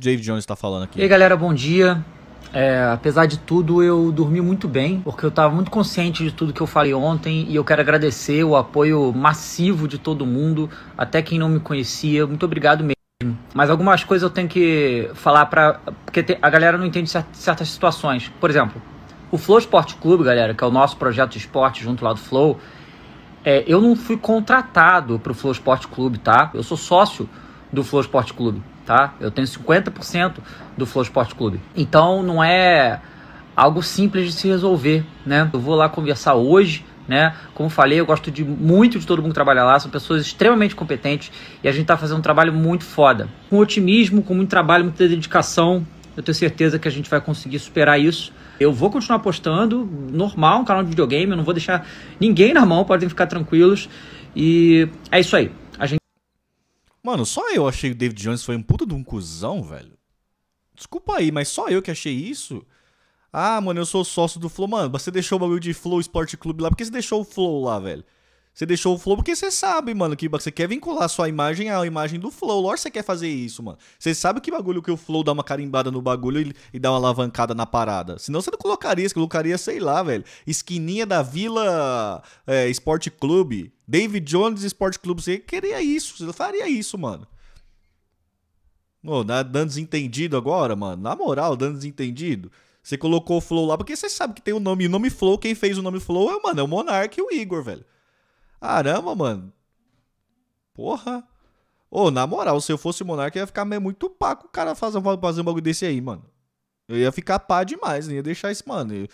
David Jones está falando aqui. E aí, galera, bom dia. É, apesar de tudo, eu dormi muito bem, porque eu estava muito consciente de tudo que eu falei ontem e eu quero agradecer o apoio massivo de todo mundo, até quem não me conhecia. Muito obrigado mesmo. Mas algumas coisas eu tenho que falar para porque a galera não entende certas situações. Por exemplo, o Flow Esporte Clube, galera, que é o nosso projeto de esporte junto lá do Flow, é, eu não fui contratado para o Flow Esporte Clube, tá? Eu sou sócio do Flow Esporte Clube tá? Eu tenho 50% do Flow Esporte Clube. Então não é algo simples de se resolver, né? Eu vou lá conversar hoje, né? Como falei, eu gosto de muito de todo mundo que trabalha lá, são pessoas extremamente competentes e a gente está fazendo um trabalho muito foda. Com otimismo, com muito trabalho, muita dedicação, eu tenho certeza que a gente vai conseguir superar isso. Eu vou continuar postando, normal, um canal de videogame, eu não vou deixar ninguém na mão, podem ficar tranquilos. E é isso aí. Mano, só eu achei que o David Jones foi um puta de um cuzão, velho. Desculpa aí, mas só eu que achei isso. Ah, mano, eu sou sócio do Flow. Mano, você deixou o bagulho de Flow Sport Clube lá. Por que você deixou o Flow lá, velho? Você deixou o Flow porque você sabe, mano, que você quer vincular sua imagem à imagem do Flow. Lógico você quer fazer isso, mano. Você sabe que bagulho que o Flow dá uma carimbada no bagulho e, e dá uma alavancada na parada. Senão você não colocaria, você colocaria, sei lá, velho. Esquininha da Vila é, Esporte Clube. David Jones Esporte Clube. Você queria isso, você faria isso, mano. Ô, oh, dando desentendido agora, mano. Na moral, dando desentendido. Você colocou o Flow lá porque você sabe que tem o um nome. E o nome Flow, quem fez o nome Flow é, mano, é o Monark e o Igor, velho. Caramba, mano. Porra. Ô, na moral, se eu fosse monarca, ia ficar muito pá com o cara fazer, fazer um bagulho desse aí, mano. Eu ia ficar pá demais, não ia deixar isso, mano. Eu...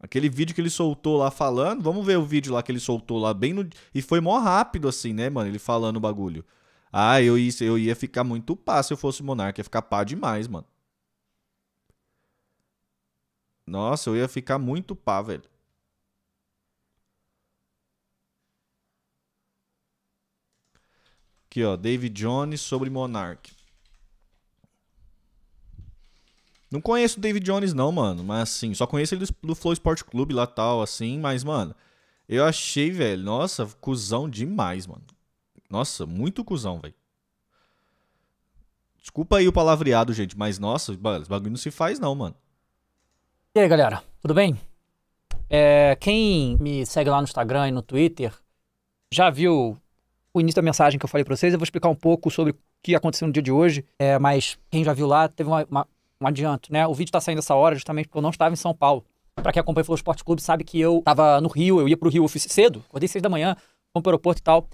Aquele vídeo que ele soltou lá falando, vamos ver o vídeo lá que ele soltou lá bem no. E foi mó rápido, assim, né, mano? Ele falando o bagulho. Ah, eu ia, eu ia ficar muito pá se eu fosse monarca, ia ficar pá demais, mano. Nossa, eu ia ficar muito pá, velho. Aqui, ó, David Jones sobre Monarch. Não conheço o David Jones, não, mano. Mas assim, só conheço ele do, do Flow Sport Clube lá tal, assim. Mas, mano, eu achei, velho. Nossa, cuzão demais, mano. Nossa, muito cuzão, velho. Desculpa aí o palavreado, gente, mas nossa, esse bagulho não se faz, não, mano. E aí, galera, tudo bem? É, quem me segue lá no Instagram e no Twitter já viu o início da mensagem que eu falei para vocês. Eu vou explicar um pouco sobre o que aconteceu no dia de hoje, é, mas quem já viu lá teve uma, uma, um adianto, né? O vídeo está saindo essa hora justamente porque eu não estava em São Paulo. Para quem acompanha o Flow Esporte Clube sabe que eu estava no Rio, eu ia para o Rio cedo, acordei seis da manhã, fomos para o aeroporto e tal.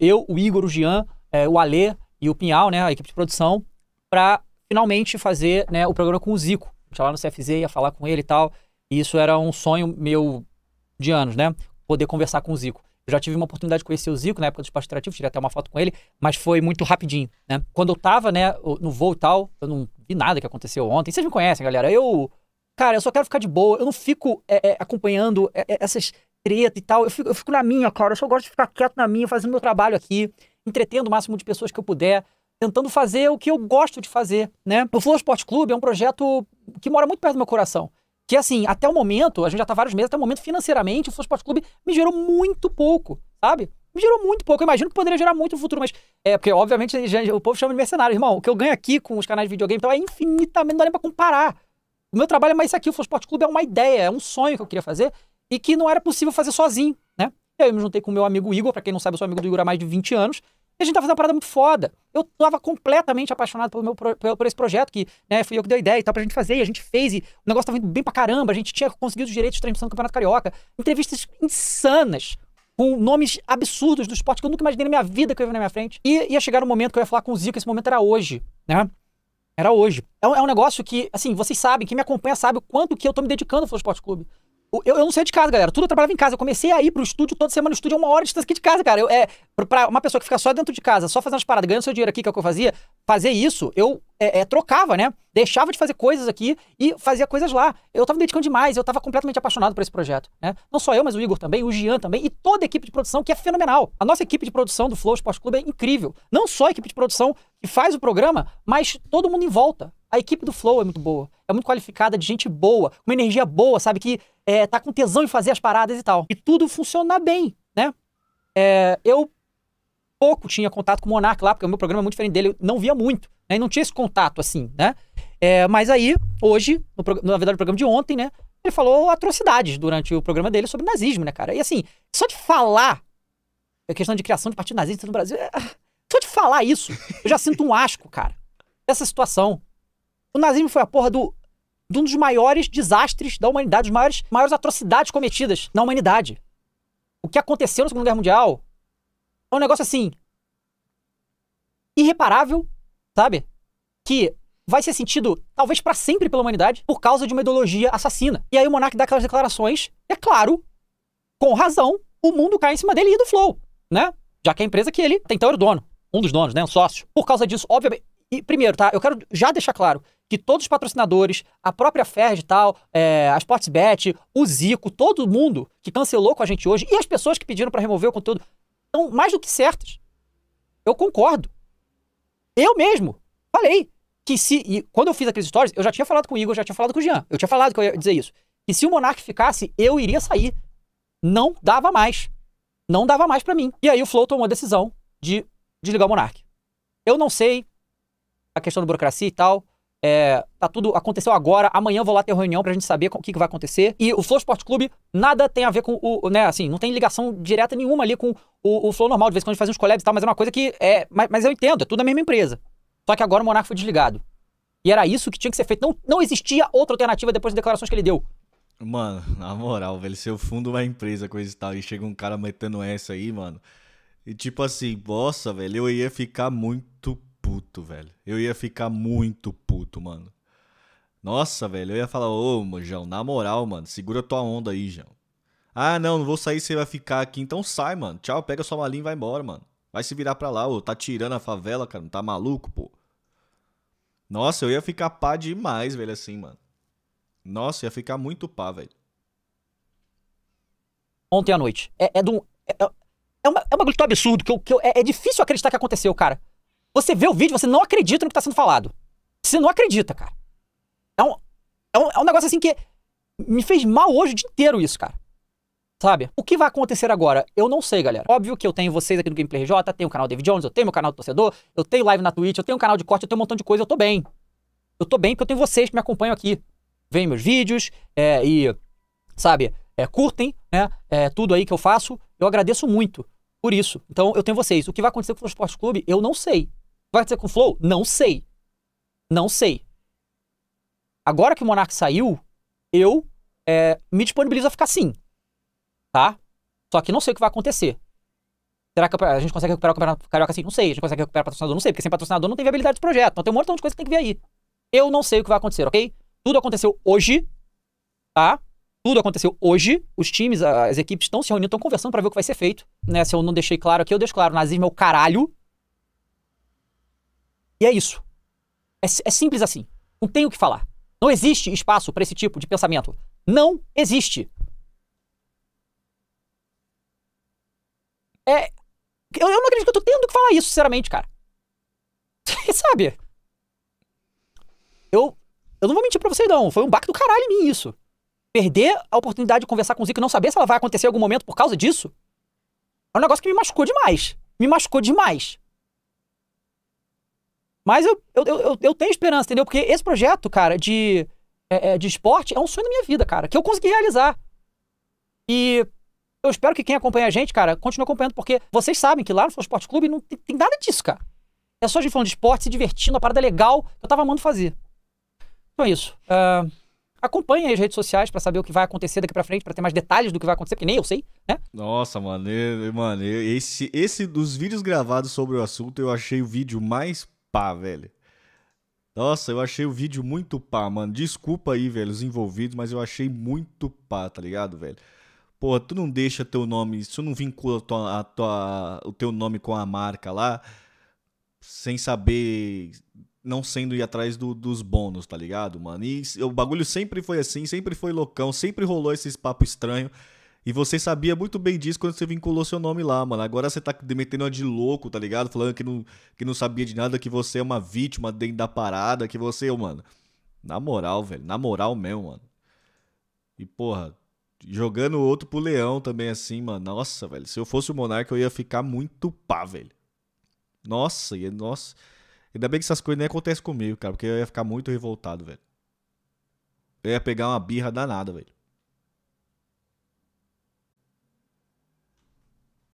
Eu, o Igor, o Jean, é, o Alê e o Pinhal, né, a equipe de produção, para finalmente fazer né, o programa com o Zico. Tinha lá no CFZ, ia falar com ele e tal. E isso era um sonho meu de anos, né? Poder conversar com o Zico. Eu já tive uma oportunidade de conhecer o Zico na época do Espaço Interativo, tirei até uma foto com ele, mas foi muito rapidinho, né? Quando eu tava, né, no voo e tal, eu não vi nada que aconteceu ontem. Vocês me conhecem, galera. Eu, cara, eu só quero ficar de boa. Eu não fico é, é, acompanhando é, é, essas treta e tal. Eu fico, eu fico na minha, cara. Eu só gosto de ficar quieto na minha, fazendo meu trabalho aqui, entretendo o máximo de pessoas que eu puder, tentando fazer o que eu gosto de fazer, né? O Flow Sport Clube é um projeto que mora muito perto do meu coração. Que assim, até o momento, a gente já tá vários meses, até o momento, financeiramente, o Flow Esporte Clube me gerou muito pouco, sabe? Me gerou muito pouco. Eu imagino que poderia gerar muito no futuro, mas é porque, obviamente, o povo chama de mercenário, irmão. O que eu ganho aqui com os canais de videogame então, é infinitamente, não dá nem pra comparar. O meu trabalho é mais isso aqui. O Flow Esporte Clube é uma ideia, é um sonho que eu queria fazer e que não era possível fazer sozinho, né? eu me juntei com o meu amigo Igor, para quem não sabe, eu sou amigo do Igor há mais de 20 anos. E a gente tava tá fazendo uma parada muito foda. Eu tava completamente apaixonado pelo meu, pelo, por esse projeto, que né, fui eu que dei a ideia e tal pra gente fazer, e a gente fez, e o negócio tava indo bem pra caramba, a gente tinha conseguido os direitos de transmissão do Campeonato Carioca. Entrevistas insanas, com nomes absurdos do esporte que eu nunca imaginei na minha vida que eu ia ver na minha frente. E ia chegar um momento que eu ia falar com o Zico, esse momento era hoje, né? Era hoje. É um, é um negócio que, assim, vocês sabem, quem me acompanha sabe o quanto que eu tô me dedicando ao Flow Esporte Clube eu, eu não saí de casa, galera. Tudo eu trabalhava em casa. Eu comecei a ir pro estúdio toda semana. O estúdio é uma hora de distância aqui de casa, cara. Eu, é, pra uma pessoa que fica só dentro de casa, só fazendo as paradas, ganhando seu dinheiro aqui, que é o que eu fazia, fazer isso, eu é, é, trocava, né? Deixava de fazer coisas aqui e fazia coisas lá. Eu tava me dedicando demais, eu tava completamente apaixonado por esse projeto, né? Não só eu, mas o Igor também, o Gian também e toda a equipe de produção, que é fenomenal. A nossa equipe de produção do Flow Esporte Clube é incrível. Não só a equipe de produção que faz o programa, mas todo mundo em volta. A equipe do Flow é muito boa é muito qualificada, de gente boa, uma energia boa, sabe? Que é, tá com tesão em fazer as paradas e tal. E tudo funciona bem, né? É, eu pouco tinha contato com o Monark lá, porque o meu programa é muito diferente dele, eu não via muito, né? E não tinha esse contato assim, né? É, mas aí, hoje, no, na verdade, no programa de ontem, né? Ele falou atrocidades durante o programa dele sobre nazismo, né, cara? E assim, só de falar a é questão de criação de partido nazista no Brasil, é... só de falar isso, eu já sinto um asco, cara, dessa situação. O nazismo foi a porra do de um dos maiores desastres da humanidade, das maiores, maiores atrocidades cometidas na humanidade. O que aconteceu na Segunda Guerra Mundial é um negócio assim. irreparável, sabe? Que vai ser sentido, talvez para sempre, pela humanidade, por causa de uma ideologia assassina. E aí o monarca dá aquelas declarações, é claro, com razão, o mundo cai em cima dele e do Flow, né? Já que é a empresa que ele tem então era o dono, um dos donos, né? Um sócio. Por causa disso, obviamente. E primeiro, tá? Eu quero já deixar claro que todos os patrocinadores, a própria Ferg e tal, é, a Sportsbet, o Zico, todo mundo que cancelou com a gente hoje e as pessoas que pediram para remover o conteúdo estão mais do que certas. Eu concordo. Eu mesmo falei que se. E quando eu fiz aqueles stories, eu já tinha falado com o Igor, eu já tinha falado com o Jean. Eu tinha falado que eu ia dizer isso. Que se o Monark ficasse, eu iria sair. Não dava mais. Não dava mais para mim. E aí o Flow tomou a decisão de desligar o Monark. Eu não sei a questão da burocracia e tal. É, tá tudo aconteceu agora, amanhã eu vou lá ter reunião pra gente saber o que, que vai acontecer. E o Flow Sport Clube nada tem a ver com o, né, assim, não tem ligação direta nenhuma ali com o, o Flow normal, de vez em quando a gente faz uns collabs e tal, mas é uma coisa que é, mas, mas eu entendo, é tudo a mesma empresa. Só que agora o Monarca foi desligado. E era isso que tinha que ser feito. Não, não existia outra alternativa depois das declarações que ele deu. Mano, na moral, velho, se eu fundo uma empresa, coisa e tal, e chega um cara metendo essa aí, mano. E tipo assim, nossa, velho, eu ia ficar muito puto, velho. Eu ia ficar muito puto, mano. Nossa, velho, eu ia falar, ô, João na moral, mano, segura tua onda aí, João Ah, não, não vou sair, você vai ficar aqui, então sai, mano. Tchau, pega sua malinha e vai embora, mano. Vai se virar pra lá, ô, tá tirando a favela, cara, não tá maluco, pô. Nossa, eu ia ficar pá demais, velho, assim, mano. Nossa, ia ficar muito pá, velho. Ontem à noite. É, é de um. É, é, uma, é um bagulho tão absurdo que, eu, que eu, é, é difícil acreditar que aconteceu, cara. Você vê o vídeo, você não acredita no que está sendo falado. Você não acredita, cara. É um, é um, é um negócio assim que me fez mal hoje o dia inteiro isso, cara. Sabe? O que vai acontecer agora? Eu não sei, galera. Óbvio que eu tenho vocês aqui no Gameplay RJ, tenho o canal David Jones, eu tenho meu canal do torcedor, eu tenho live na Twitch, eu tenho um canal de corte, eu tenho um montão de coisa, eu tô bem. Eu tô bem porque eu tenho vocês que me acompanham aqui. Veem meus vídeos é, e, sabe, é, curtem né, é, tudo aí que eu faço. Eu agradeço muito por isso. Então, eu tenho vocês. O que vai acontecer com o Esporte Clube, eu não sei. Vai acontecer com o Flow? Não sei. Não sei. Agora que o Monark saiu, eu é, me disponibilizo a ficar sim. Tá? Só que não sei o que vai acontecer. Será que a gente consegue recuperar o campeonato carioca assim? Não sei. A gente consegue recuperar o patrocinador? Não sei, porque sem patrocinador não tem viabilidade de projeto. Então tem um montão de coisa que tem que ver aí. Eu não sei o que vai acontecer, ok? Tudo aconteceu hoje, tá? Tudo aconteceu hoje. Os times, as equipes estão se reunindo, estão conversando para ver o que vai ser feito. Né? Se eu não deixei claro aqui, eu deixo claro. Nazismo é o caralho. E é isso. É, é simples assim. Não tenho o que falar. Não existe espaço para esse tipo de pensamento. Não existe. É, eu, eu, não acredito que eu tô tendo que falar isso, sinceramente, cara. Sabe? Eu, eu não vou mentir pra você, não. Foi um baque do caralho em mim isso. Perder a oportunidade de conversar com o Zico e não saber se ela vai acontecer em algum momento por causa disso. É um negócio que me machucou demais. Me machucou demais. Mas eu, eu, eu, eu tenho esperança, entendeu? Porque esse projeto, cara, de, é, é, de esporte é um sonho da minha vida, cara, que eu consegui realizar. E eu espero que quem acompanha a gente, cara, continue acompanhando, porque vocês sabem que lá no Flow Esporte Clube não tem, tem, nada disso, cara. É só a gente falando de esporte, se divertindo, uma parada é legal que eu tava amando fazer. Então é isso. Uh, ah, acompanha as redes sociais para saber o que vai acontecer daqui para frente, para ter mais detalhes do que vai acontecer, porque nem eu sei, né? Nossa, mano, mano, esse, esse dos vídeos gravados sobre o assunto, eu achei o vídeo mais pá, velho. Nossa, eu achei o vídeo muito pá, mano. Desculpa aí, velho, os envolvidos, mas eu achei muito pá, tá ligado, velho? Porra, tu não deixa teu nome, tu não vincula a tua, o teu nome com a marca lá, sem saber, não sendo ir atrás do, dos bônus, tá ligado, mano? E o bagulho sempre foi assim, sempre foi loucão, sempre rolou esses papos estranhos. E você sabia muito bem disso quando você vinculou seu nome lá, mano. Agora você tá demetendo uma de louco, tá ligado? Falando que não, que não sabia de nada, que você é uma vítima dentro da parada, que você, mano. Na moral, velho. Na moral mesmo, mano. E, porra, jogando outro pro leão também, assim, mano. Nossa, velho. Se eu fosse o Monarca, eu ia ficar muito pá, velho. Nossa, ia, é, nossa. Ainda bem que essas coisas nem acontecem comigo, cara, porque eu ia ficar muito revoltado, velho. Eu ia pegar uma birra danada, velho.